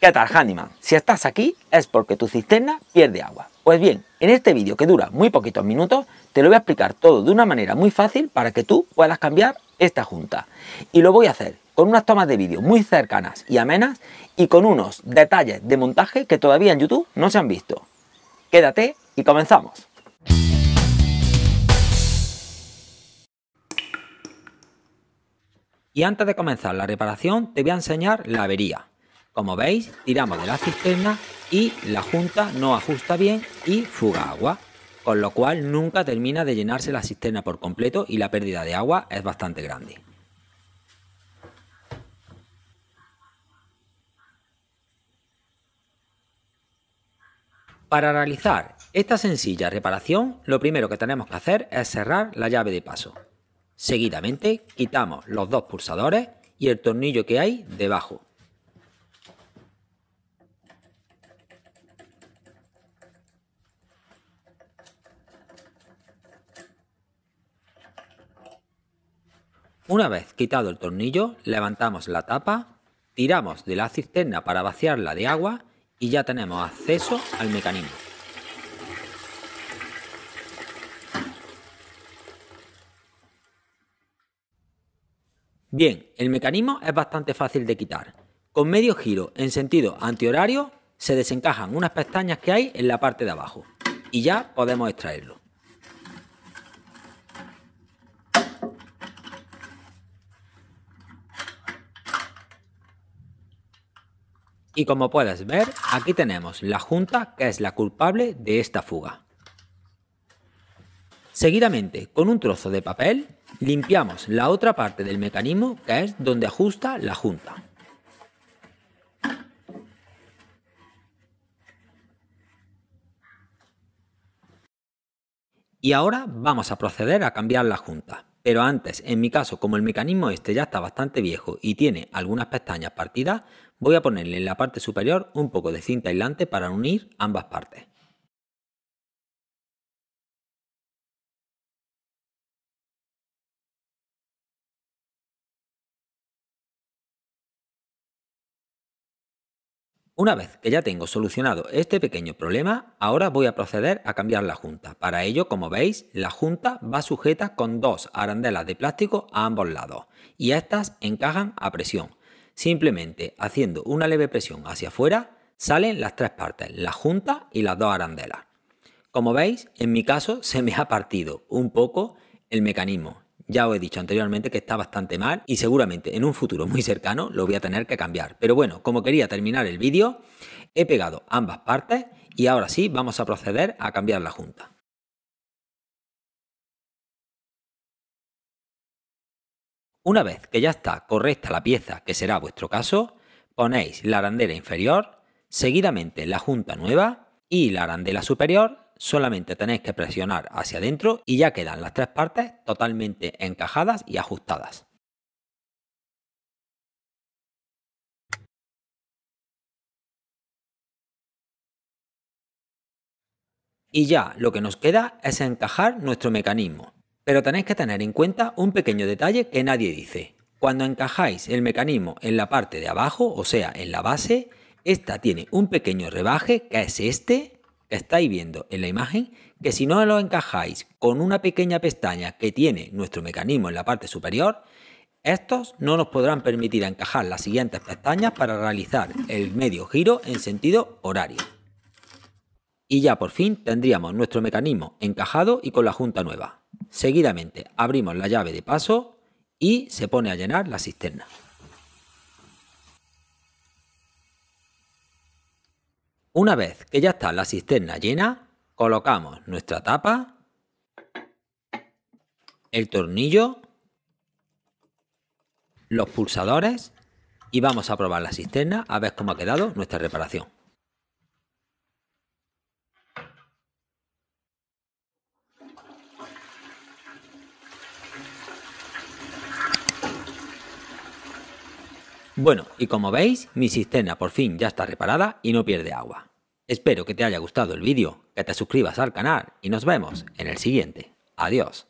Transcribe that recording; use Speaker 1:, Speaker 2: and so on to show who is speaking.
Speaker 1: ¿Qué tal, Handyman? Si estás aquí es porque tu cisterna pierde agua. Pues bien, en este vídeo que dura muy poquitos minutos, te lo voy a explicar todo de una manera muy fácil para que tú puedas cambiar esta junta. Y lo voy a hacer con unas tomas de vídeo muy cercanas y amenas y con unos detalles de montaje que todavía en YouTube no se han visto. Quédate y comenzamos. Y antes de comenzar la reparación, te voy a enseñar la avería. Como veis, tiramos de la cisterna y la junta no ajusta bien y fuga agua, con lo cual nunca termina de llenarse la cisterna por completo y la pérdida de agua es bastante grande. Para realizar esta sencilla reparación, lo primero que tenemos que hacer es cerrar la llave de paso. Seguidamente, quitamos los dos pulsadores y el tornillo que hay debajo. Una vez quitado el tornillo, levantamos la tapa, tiramos de la cisterna para vaciarla de agua y ya tenemos acceso al mecanismo. Bien, el mecanismo es bastante fácil de quitar. Con medio giro en sentido antihorario se desencajan unas pestañas que hay en la parte de abajo y ya podemos extraerlo. Y como puedes ver, aquí tenemos la Junta que es la culpable de esta fuga. Seguidamente, con un trozo de papel, limpiamos la otra parte del mecanismo que es donde ajusta la Junta. Y ahora vamos a proceder a cambiar la junta. Pero antes, en mi caso, como el mecanismo este ya está bastante viejo y tiene algunas pestañas partidas, voy a ponerle en la parte superior un poco de cinta aislante para unir ambas partes. Una vez que ya tengo solucionado este pequeño problema, ahora voy a proceder a cambiar la junta. Para ello, como veis, la junta va sujeta con dos arandelas de plástico a ambos lados y estas encajan a presión. Simplemente haciendo una leve presión hacia afuera salen las tres partes, la junta y las dos arandelas. Como veis, en mi caso se me ha partido un poco el mecanismo ya os he dicho anteriormente que está bastante mal y seguramente en un futuro muy cercano lo voy a tener que cambiar. Pero bueno, como quería terminar el vídeo, he pegado ambas partes y ahora sí vamos a proceder a cambiar la junta. Una vez que ya está correcta la pieza, que será vuestro caso, ponéis la arandela inferior, seguidamente la junta nueva y la arandela superior solamente tenéis que presionar hacia adentro y ya quedan las tres partes totalmente encajadas y ajustadas. Y ya lo que nos queda es encajar nuestro mecanismo. Pero tenéis que tener en cuenta un pequeño detalle que nadie dice. Cuando encajáis el mecanismo en la parte de abajo, o sea, en la base, esta tiene un pequeño rebaje que es este, Estáis viendo en la imagen que si no lo encajáis con una pequeña pestaña que tiene nuestro mecanismo en la parte superior, estos no nos podrán permitir encajar las siguientes pestañas para realizar el medio giro en sentido horario. Y ya por fin tendríamos nuestro mecanismo encajado y con la junta nueva. Seguidamente abrimos la llave de paso y se pone a llenar la cisterna. Una vez que ya está la cisterna llena, colocamos nuestra tapa, el tornillo, los pulsadores y vamos a probar la cisterna a ver cómo ha quedado nuestra reparación. Bueno, y como veis, mi cisterna por fin ya está reparada y no pierde agua. Espero que te haya gustado el vídeo, que te suscribas al canal y nos vemos en el siguiente. Adiós.